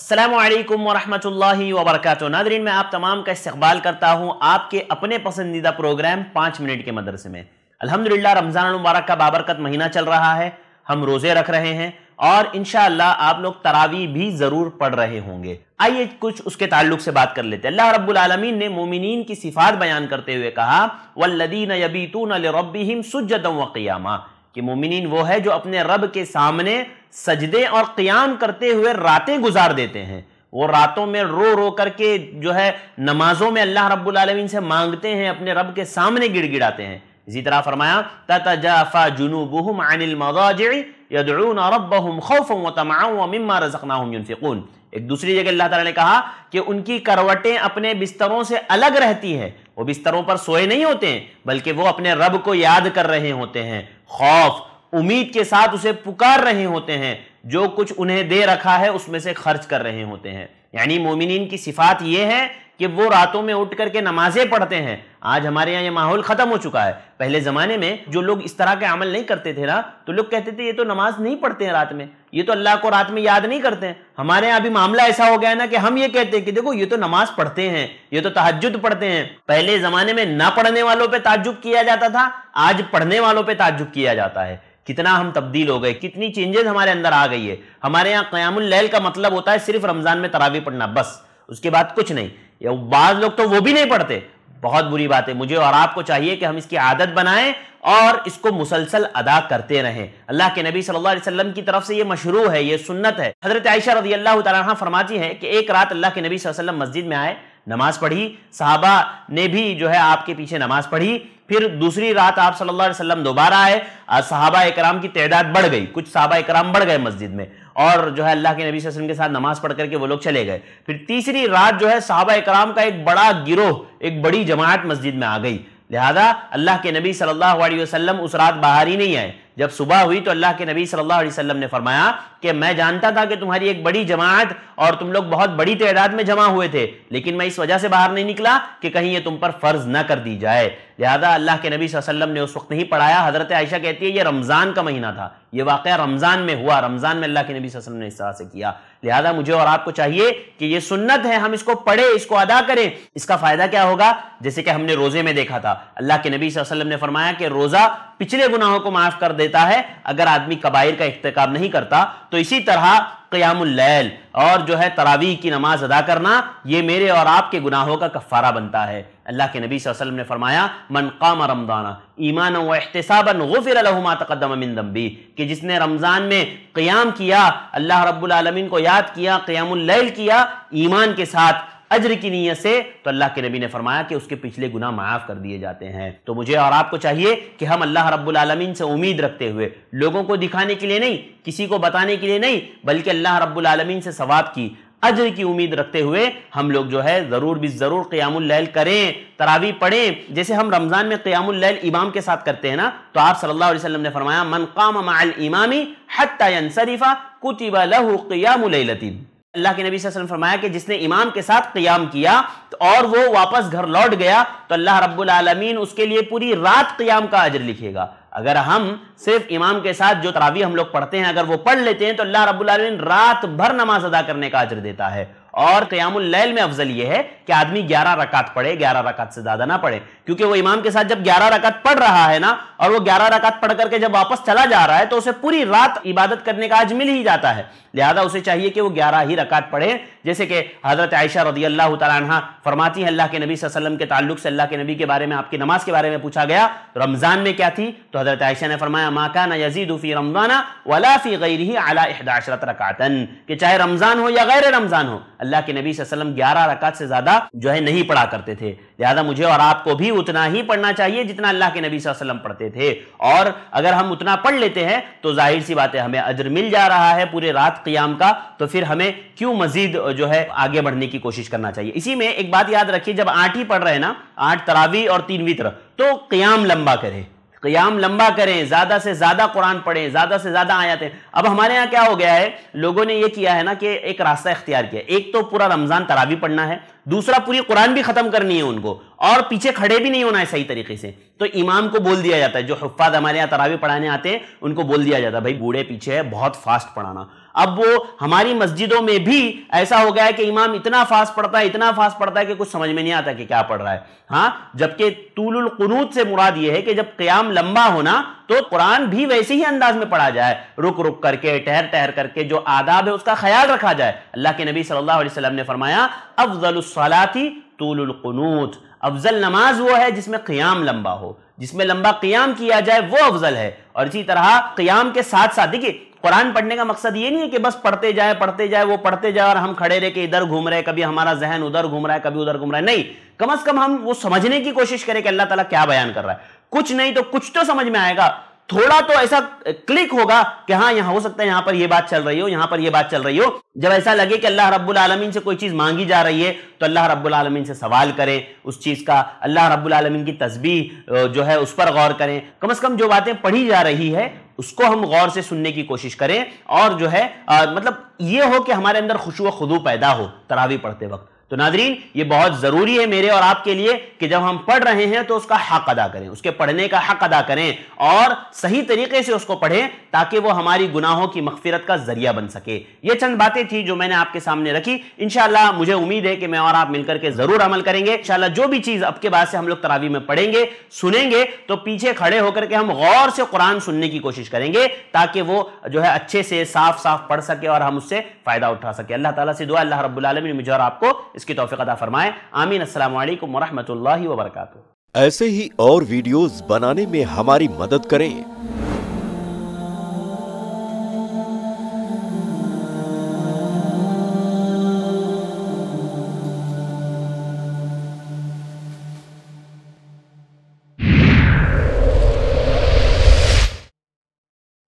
असलकम वरहमल वबरक नादरीन मैं आप तमाम का इस्तबाल करता हूँ आपके अपने पसंदीदा प्रोग्राम पाँच मिनट के मदरसे में अल्हम्दुलिल्लाह रमज़ान मुबारक का बाबरकत महीना चल रहा है हम रोज़े रख रहे हैं और इन आप लोग तरावी भी ज़रूर पढ़ रहे होंगे आइए कुछ उसके ताल्लुक से बात कर लेते हैं अल्लाह रब्बुल आलमीन ने मोमिनीन की सिफात बयान करते हुए कहा वल्लदीन यबीतून लरब्बिहिम सुजदम व क़ियामा कि मोमिनीन वो है जो अपने रब के सामने सजदे और क्याम करते हुए रातें गुजार देते हैं वो रातों में रो रो करके जो है नमाजों में अल्लाह रब्बुल रबालमीन से मांगते हैं अपने रब के सामने गिड़गिड़ाते हैं इसी तरह फरमाया तजाफा अनिल एक दूसरी जगह अल्लाह ताला ने कहा कि उनकी करवटें अपने बिस्तरों से अलग रहती है वो बिस्तरों पर सोए नहीं होते हैं बल्कि वो अपने रब को याद कर रहे होते हैं खौफ उम्मीद के साथ उसे पुकार रहे होते हैं जो कुछ उन्हें दे रखा है उसमें से खर्च कर रहे होते हैं यानी मोमिन की सिफात यह है कि वो रातों में उठ करके नमाजें पढ़ते हैं आज हमारे यहाँ ये माहौल ख़त्म हो चुका है पहले ज़माने में जो लोग इस तरह के अमल नहीं करते थे ना तो लोग कहते थे ये तो नमाज नहीं पढ़ते हैं रात में ये तो अल्लाह को रात में याद नहीं करते हैं हमारे यहाँ अभी मामला ऐसा हो गया है ना कि हम ये कहते हैं कि देखो ये तो नमाज पढ़ते हैं ये तो तहजद पढ़ते हैं पहले ज़माने में ना पढ़ने वालों पर ताजुब किया जाता था आज पढ़ने वालों पर ताजुब किया जाता है कितना हम तब्दील हो गए कितनी चेंजेस हमारे अंदर आ गई है हमारे यहाँ कयामुल लहल का मतलब होता है सिर्फ रमज़ान में तरावी पढ़ना बस उसके बाद कुछ नहीं या बाज लोग तो वो भी नहीं पढ़ते बहुत बुरी बात है मुझे और आपको चाहिए कि हम इसकी आदत बनाएं और इसको मुसलसल अदा करते रहें अल्लाह के नबी सल्लल्लाहु अलैहि वसल्लम की तरफ से ये मशरू है ये सुन्नत है हजरत आयशा रजी अल्लाह तह फरमाती हैं कि एक रात अल्लाह के नबी सल्लल्लाहु अलैहि वसल्लम मस्जिद में आए नमाज पढ़ी साहबा ने भी जो है आपके पीछे नमाज पढ़ी फिर दूसरी रात आप सल्लल्लाहु अलैहि वसल्लम दोबारा आए साहबा इकराम की तादाद बढ़ गई कुछ साहबा इकराम बढ़ गए मस्जिद में और जो है अल्लाह के नबी वसल्लम के साथ नमाज पढ़ करके वो लोग चले गए फिर तीसरी रात जो है साहबा इकराम का एक बड़ा गिरोह एक बड़ी जमात मस्जिद में आ गई लिहाजा अल्लाह के नबी सल्लल्लाहु अलैहि वसल्लम उस रात बाहर ही नहीं आए जब सुबह हुई तो अल्लाह के नबी सल्लल्लाहु अलैहि वसल्लम ने फरमाया कि मैं जानता था कि तुम्हारी एक बड़ी जमात और तुम लोग बहुत बड़ी तादाद में जमा हुए थे लेकिन मैं इस वजह से बाहर नहीं निकला कि कहीं ये तुम पर फर्ज ना कर दी जाए लिहाजा अल्लाह के नबी वसल्लम ने उस वक्त नहीं पढ़ाया हजरत आयशा कहती है ये रमज़ान का महीना था ये वाक़ रमज़ान में हुआ रमज़ान में अल्लाह के नबी वसल्लम ने इस तरह से किया लिहाजा मुझे और आपको चाहिए कि ये सुन्नत है हम इसको पढ़े इसको अदा करें इसका फ़ायदा क्या होगा जैसे कि हमने रोज़े में देखा था अल्लाह के नबी वसल्लम ने फरमाया कि रोज़ा पिछले गुनाहों को माफ़ कर देता है अगर आदमी कबाइर का इख्तकाम नहीं करता तो इसी तरह क्यामैल और जो है तरावी की नमाज अदा करना ये मेरे और आपके गुनाहों का कफ़ारा बनता है अल्लाह के नबी वसल्लम ने फरमाया मन काम रमज़ाना ईमान व अहतसाबन गफिर तकदमी कि जिसने रमज़ान में क्याम किया अल्लाह रब्बुल रबालमीन को याद किया क़यामुल्लैल किया ईमान के साथ अजर की नीयत से तो अल्लाह के नबी ने फरमाया कि उसके पिछले गुना माफ़ कर दिए जाते हैं तो मुझे और आपको चाहिए कि हम अल्लाह रब्बुलमीन से उम्मीद रखते हुए लोगों को दिखाने के लिए नहीं किसी को बताने के लिए नहीं बल्कि अल्लाह रब्बुलमीन से सवाब की अजर की उम्मीद रखते हुए हम लोग जो है ज़रूर भी ज़रूर क़यामुल्लैल करें तरावी पढ़ें जैसे हम रमज़ान में क़यामुल्लैल इमाम के साथ करते हैं ना तो आप सल्लल्लाहु अलैहि वसल्लम ने फरमाया मन काम इमामी हत्ता कुतिबा लहू क़ियामुलैलतिन अल्लाह के नबी वसल्लम फरमाया कि जिसने इमाम के साथ क्याम किया तो और वो वापस घर लौट गया तो अल्लाह रब्बुल उसके लिए पूरी रात क्याम का अजर लिखेगा अगर हम सिर्फ इमाम के साथ जो तरावी हम लोग पढ़ते हैं अगर वो पढ़ लेते हैं तो अल्लाह रब्बुल रात भर नमाज अदा करने का अजर देता है और लैल में अफजल यह है कि आदमी 11 रकात पढ़े 11 रकात से ज्यादा ना पढ़े क्योंकि वो इमाम के साथ जब 11 रकात पढ़ रहा है ना और वो 11 रकात पढ़ करके जब वापस चला जा रहा है तो उसे पूरी रात इबादत करने का आज मिल ही जाता है लिहाजा उसे चाहिए कि वो 11 ही रकात पढ़े जैसे कि हजरत आयशा रदी अल्लाह तला फरमाती है अल्लाह के नबी वसलम के ताल्लुक से अल्लाह के नबी के बारे में आपकी नमाज के बारे में पूछा गया तो रमज़ान में क्या थी तो हजरत आयशा ने फरमाया माका न यजीदूफ़ी रमज़ाना वलाफ़ी गैर ही अला अहदाशरत रकातन कि चाहे रमज़ान हो या गैर रमज़ान हो अल्लाह के नबी वसल्लम ग्यारह रकात से ज़्यादा जो है नहीं पढ़ा करते थे लिहाजा मुझे और आपको भी उतना ही पढ़ना चाहिए जितना अल्लाह के नबी वसल्लम पढ़ते थे और अगर हम उतना पढ़ लेते हैं तो जाहिर सी बात है हमें अजर मिल जा रहा है पूरे रात क्याम का तो फिर हमें क्यों मजीद जो है आगे बढ़ने की कोशिश करना चाहिए इसी में एक बात याद रखिए जब आठ ही पढ़ रहे हैं ना आठ तरावी और तीन वित्र तो क्याम लंबा करें क़याम लंबा करें ज़्यादा से ज़्यादा कुरान पढ़ें ज़्यादा से ज़्यादा आयातें अब हमारे यहाँ क्या हो गया है लोगों ने यह किया है ना कि एक रास्ता इख्तियार किया एक तो पूरा रमज़ान तरावी पढ़ना है दूसरा पूरी कुरान भी खत्म करनी है उनको और पीछे खड़े भी नहीं होना है सही तरीके से तो इमाम को बोल दिया जाता है जो हफ्फाज हमारे यहाँ तरावी पढ़ाने आते हैं उनको बोल दिया जाता है भाई बूढ़े पीछे है बहुत फास्ट पढ़ाना अब वो हमारी मस्जिदों में भी ऐसा हो गया है कि इमाम इतना फास्ट पढ़ता है इतना फास्ट पढ़ता है कि कुछ समझ में नहीं आता कि क्या पढ़ रहा है हाँ जबकि तूलुल कनूत से मुराद ये है कि जब क्याम लंबा होना तो कुरान भी वैसे ही अंदाज में पढ़ा जाए रुक रुक करके ठहर ठहर करके जो आदाब है उसका ख्याल रखा जाए अल्लाह के नबी सल्लल्लाहु अलैहि वसल्लम ने फरमाया अफजलसलाती तूलकनूत अफजल नमाज वो है जिसमें क़ियाम लंबा हो जिसमें लंबा क़ियाम किया जाए वो अफजल है और इसी तरह क्याम के साथ साथ देखिए कुरान पढ़ने का मकसद ये नहीं है कि बस पढ़ते जाए पढ़ते जाए वो पढ़ते जाए और हम खड़े रह के इधर घूम रहे कभी हमारा जहन उधर घूम रहा है कभी उधर घूम रहा है नहीं कम अज कम हम वो समझने की कोशिश करें कि अल्लाह ताला क्या बयान कर रहा है कुछ नहीं तो कुछ तो समझ में आएगा थोड़ा तो ऐसा क्लिक होगा कि हाँ यहां हो सकता है यहां पर यह बात चल रही हो यहां पर यह बात चल रही हो जब ऐसा लगे कि अल्लाह रब्बुल आलमीन से कोई चीज़ मांगी जा रही है तो अल्लाह रब्बुल आलमीन से सवाल करें उस चीज़ का अल्लाह रब्बुल आलमीन की तस्वीर जो है उस पर गौर करें कम अज़ कम जो बातें पढ़ी जा रही है उसको हम गौर से सुनने की कोशिश करें और जो है आ, मतलब ये हो कि हमारे अंदर खुशु खुदू पैदा हो तरावी पढ़ते वक्त तो नाजरीन ये बहुत जरूरी है मेरे और आपके लिए कि जब हम पढ़ रहे हैं तो उसका हक अदा करें उसके पढ़ने का हक अदा करें और सही तरीके से उसको पढ़ें ताकि वो हमारी गुनाहों की मखफिरत का जरिया बन सके ये चंद बातें थी जो मैंने आपके सामने रखी इनशाला मुझे उम्मीद है कि मैं और आप मिलकर के जरूर अमल करेंगे इनशाला जो भी चीज आपके बाद से हम लोग तरावी में पढ़ेंगे सुनेंगे तो पीछे खड़े होकर के हम गौर से कुरान सुनने की कोशिश करेंगे ताकि वो जो है अच्छे से साफ साफ पढ़ सके और हम उससे फायदा उठा सके अल्लाह ताला से दुआ अल्लाह रब्बुल मुझे और आपको इसकी तोफ़ी अदा फरमाएँ आमीन असलकम वरहमल वबरक ऐसे ही और वीडियोस बनाने में हमारी मदद करें